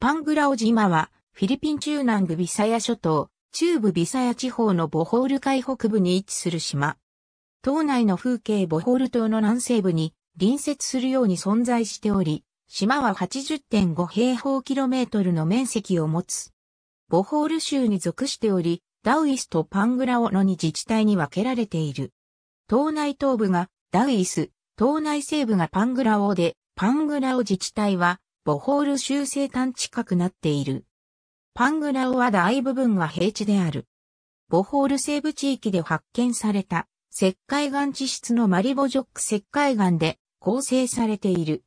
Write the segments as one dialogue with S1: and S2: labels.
S1: パングラオ島は、フィリピン中南部ビサヤ諸島、中部ビサヤ地方のボホール海北部に位置する島。島内の風景ボホール島の南西部に隣接するように存在しており、島は80.5平方キロメートルの面積を持つ。ボホール州に属しており、ダウイスとパングラオのに自治体に分けられている。島内東部がダウイス、島内西部がパングラオで、パングラオ自治体はボホール州西端近くなっている。パングラオは大部分が平地である。ボホール西部地域で発見された石灰岩地質のマリボジョック石灰岩で構成されている。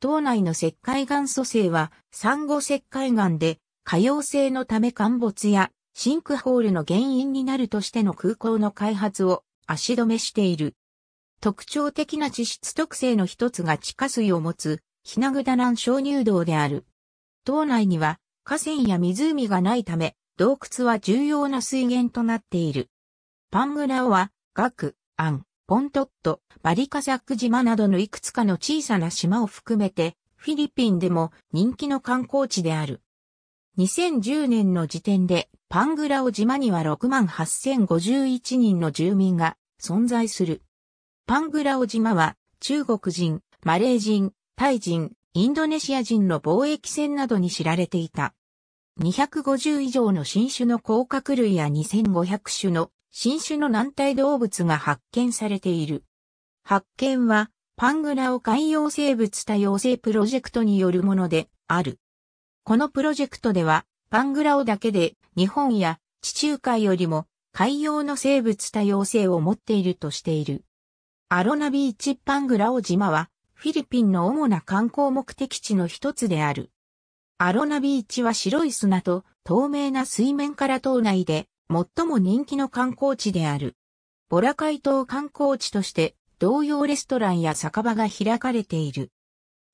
S1: 島内の石灰岩組成は産後石灰岩で可用性のため陥没やシンクホールの原因になるとしての空港の開発を足止めしている。特徴的な地質特性の一つが地下水を持つなぐだらん鍾乳洞である。島内には河川や湖がないため、洞窟は重要な水源となっている。パングラオは、ガク、アン、ポントット、バリカザック島などのいくつかの小さな島を含めて、フィリピンでも人気の観光地である。2010年の時点で、パングラオ島には68,051人の住民が存在する。パングラオ島は中国人、マレー人、タイ人、インドネシア人の貿易船などに知られていた。250以上の新種の甲殻類や2500種の新種の軟体動物が発見されている。発見は、パングラオ海洋生物多様性プロジェクトによるものである。このプロジェクトでは、パングラオだけで日本や地中海よりも海洋の生物多様性を持っているとしている。アロナビーチパングラオ島はフィリピンの主な観光目的地の一つである。アロナビーチは白い砂と透明な水面から島内で最も人気の観光地である。ボラカイ島観光地として同様レストランや酒場が開かれている。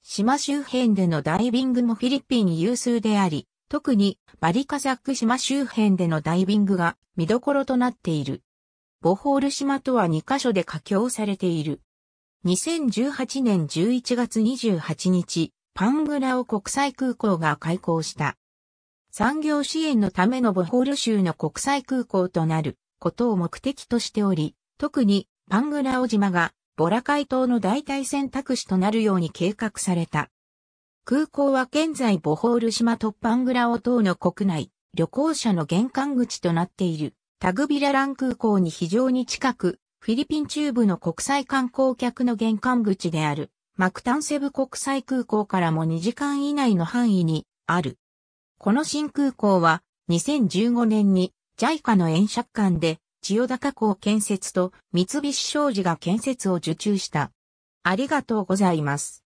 S1: 島周辺でのダイビングもフィリピン有数であり、特にバリカザック島周辺でのダイビングが見どころとなっている。ボホール島とは2カ所で架橋されている。2018年11月28日、パングラオ国際空港が開港した。産業支援のためのボホール州の国際空港となることを目的としており、特にパングラオ島がボラ海島の代替選択肢となるように計画された。空港は現在ボホール島とパングラオ島の国内、旅行者の玄関口となっているタグビララン空港に非常に近く、フィリピン中部の国際観光客の玄関口である、マクタンセブ国際空港からも2時間以内の範囲にある。この新空港は、2015年に JICA の円借款で、千代高港建設と三菱商事が建設を受注した。ありがとうございます。